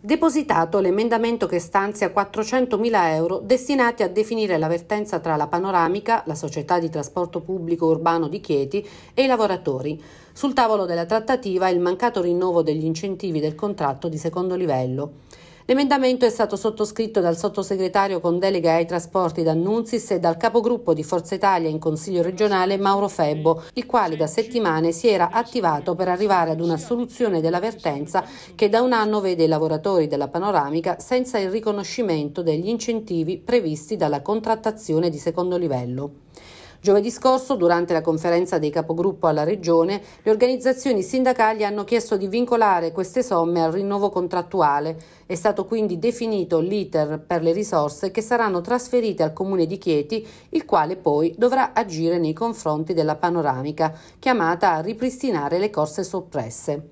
depositato l'emendamento che stanzia 400.000 euro destinati a definire la vertenza tra la Panoramica, la società di trasporto pubblico urbano di Chieti, e i lavoratori. Sul tavolo della trattativa il mancato rinnovo degli incentivi del contratto di secondo livello. L'emendamento è stato sottoscritto dal sottosegretario con delega ai trasporti D'Annunzis e dal capogruppo di Forza Italia in Consiglio regionale Mauro Febbo, il quale da settimane si era attivato per arrivare ad una soluzione della vertenza che da un anno vede i lavoratori della panoramica senza il riconoscimento degli incentivi previsti dalla contrattazione di secondo livello. Giovedì scorso, durante la conferenza dei capogruppo alla Regione, le organizzazioni sindacali hanno chiesto di vincolare queste somme al rinnovo contrattuale. È stato quindi definito l'iter per le risorse che saranno trasferite al Comune di Chieti, il quale poi dovrà agire nei confronti della panoramica, chiamata a ripristinare le corse soppresse.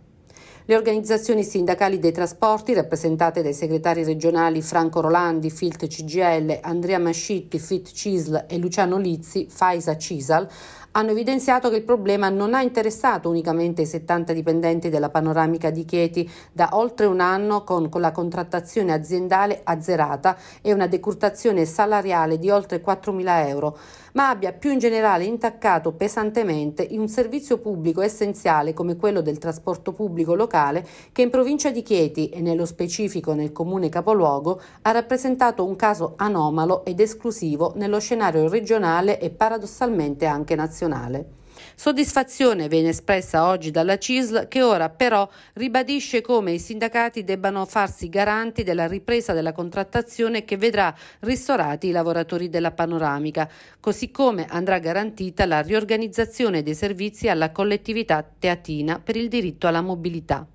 Le organizzazioni sindacali dei trasporti, rappresentate dai segretari regionali Franco Rolandi, FILT CGL, Andrea Mascitti, FIT CISL e Luciano Lizzi, FAISA CISAL, hanno evidenziato che il problema non ha interessato unicamente i 70 dipendenti della panoramica di Chieti da oltre un anno con, con la contrattazione aziendale azzerata e una decurtazione salariale di oltre 4.000 euro, ma abbia più in generale intaccato pesantemente un servizio pubblico essenziale come quello del trasporto pubblico locale che in provincia di Chieti e nello specifico nel comune capoluogo ha rappresentato un caso anomalo ed esclusivo nello scenario regionale e paradossalmente anche nazionale nazionale. Soddisfazione viene espressa oggi dalla CISL che ora però ribadisce come i sindacati debbano farsi garanti della ripresa della contrattazione che vedrà ristorati i lavoratori della panoramica, così come andrà garantita la riorganizzazione dei servizi alla collettività teatina per il diritto alla mobilità.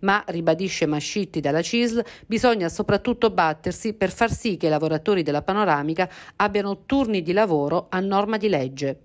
Ma, ribadisce Mascitti dalla CISL, bisogna soprattutto battersi per far sì che i lavoratori della panoramica abbiano turni di lavoro a norma di legge.